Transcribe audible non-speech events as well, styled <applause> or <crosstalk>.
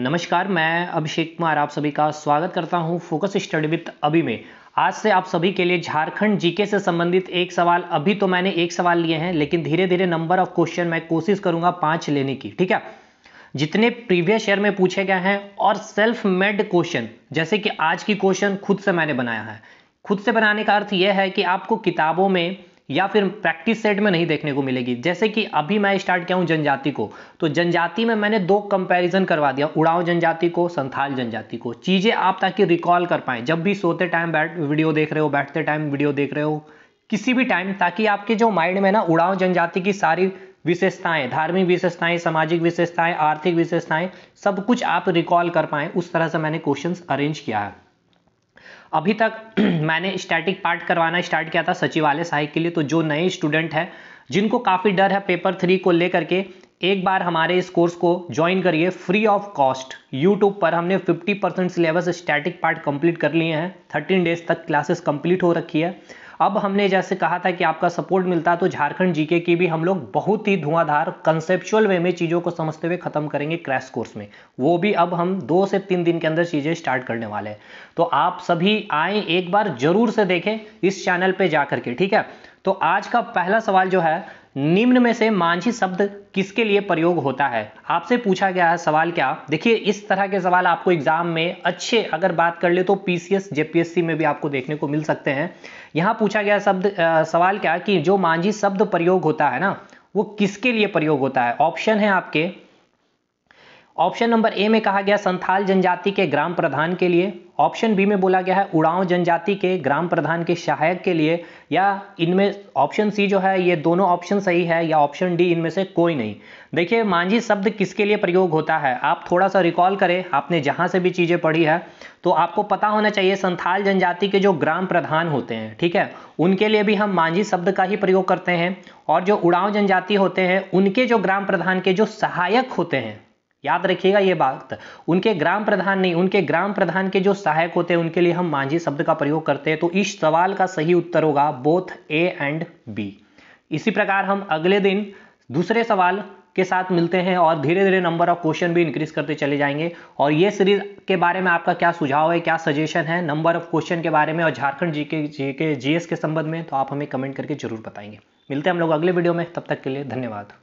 नमस्कार मैं अभिषेक कुमार आप सभी का स्वागत करता हूं फोकस स्टडी विद अभी में आज से आप सभी के लिए झारखंड जीके से संबंधित एक सवाल अभी तो मैंने एक सवाल लिए हैं लेकिन धीरे धीरे नंबर ऑफ क्वेश्चन मैं कोशिश करूंगा पांच लेने की ठीक है जितने प्रीवियस ईयर में पूछे गए हैं और सेल्फ मेड क्वेश्चन जैसे कि आज की क्वेश्चन खुद से मैंने बनाया है खुद से बनाने का अर्थ यह है कि आपको किताबों में या फिर प्रैक्टिस सेट में नहीं देखने को मिलेगी जैसे कि अभी मैं स्टार्ट किया हूँ जनजाति को तो जनजाति में मैंने दो कंपैरिजन करवा दिया उड़ाव जनजाति को संथाल जनजाति को चीज़ें आप ताकि रिकॉल कर पाए जब भी सोते टाइम बैठ वीडियो देख रहे हो बैठते टाइम वीडियो देख रहे हो किसी भी टाइम ताकि आपके जो माइंड में ना उड़ाव जनजाति की सारी विशेषताएं धार्मिक विशेषताएं सामाजिक विशेषताएं आर्थिक विशेषताएं सब कुछ आप रिकॉल कर पाए उस तरह से मैंने क्वेश्चन अरेंज किया है अभी तक <clears throat> मैंने स्टैटिक पार्ट करवाना स्टार्ट किया था सचिवालय सहायक के लिए तो जो नए स्टूडेंट हैं जिनको काफ़ी डर है पेपर थ्री को लेकर के एक बार हमारे इस कोर्स को ज्वाइन करिए फ्री ऑफ कॉस्ट यूट्यूब पर हमने 50 percent syllabus static part complete कर लिए हैं 13 डेज तक क्लासेस कंप्लीट हो रखी है अब हमने जैसे कहा था कि आपका सपोर्ट मिलता है तो झारखंड जीके की भी हम लोग बहुत ही धुआंधार कंसेप्चुअल वे में चीज़ों को समझते हुए खत्म करेंगे क्रैश कोर्स में वो भी अब हम दो से तीन दिन के अंदर चीज़ें स्टार्ट करने वाले हैं तो आप सभी आए एक बार जरूर से देखें इस चैनल पर जाकर के ठीक है तो आज का पहला सवाल जो है निम्न में से मांझी शब्द किसके लिए प्रयोग होता है आपसे पूछा गया है सवाल क्या देखिए इस तरह के सवाल आपको एग्जाम में अच्छे अगर बात कर ले तो पीसीएस जेपीएससी में भी आपको देखने को मिल सकते हैं यहां पूछा गया शब्द सवाल क्या कि जो मांझी शब्द प्रयोग होता है ना वो किसके लिए प्रयोग होता है ऑप्शन है आपके ऑप्शन नंबर ए में कहा गया संथाल जनजाति के ग्राम प्रधान के लिए ऑप्शन बी में बोला गया है उड़ाव जनजाति के ग्राम प्रधान के सहायक के लिए या इनमें ऑप्शन सी जो है ये दोनों ऑप्शन सही है या ऑप्शन डी इनमें से कोई नहीं देखिए मांझी शब्द किसके लिए प्रयोग होता है आप थोड़ा सा रिकॉल करें आपने जहाँ से भी चीज़ें पढ़ी है तो आपको पता होना चाहिए संथाल जनजाति के जो ग्राम प्रधान होते हैं ठीक है उनके लिए भी हम मांझी शब्द का ही प्रयोग करते हैं और जो उड़ाव जनजाति होते हैं उनके जो ग्राम प्रधान के जो सहायक होते हैं याद रखिएगा ये बात उनके ग्राम प्रधान नहीं उनके ग्राम प्रधान के जो सहायक होते हैं उनके लिए हम मांझी शब्द का प्रयोग करते हैं तो इस सवाल का सही उत्तर होगा बोथ ए एंड बी इसी प्रकार हम अगले दिन दूसरे सवाल के साथ मिलते हैं और धीरे धीरे नंबर ऑफ क्वेश्चन भी इंक्रीज करते चले जाएंगे और ये सीरीज के बारे में आपका क्या सुझाव है क्या सजेशन है नंबर ऑफ क्वेश्चन के बारे में और झारखंड जी के जी के जीएस के संबंध में तो आप हमें कमेंट करके जरूर बताएंगे मिलते हैं हम लोग अगले वीडियो में तब तक के लिए धन्यवाद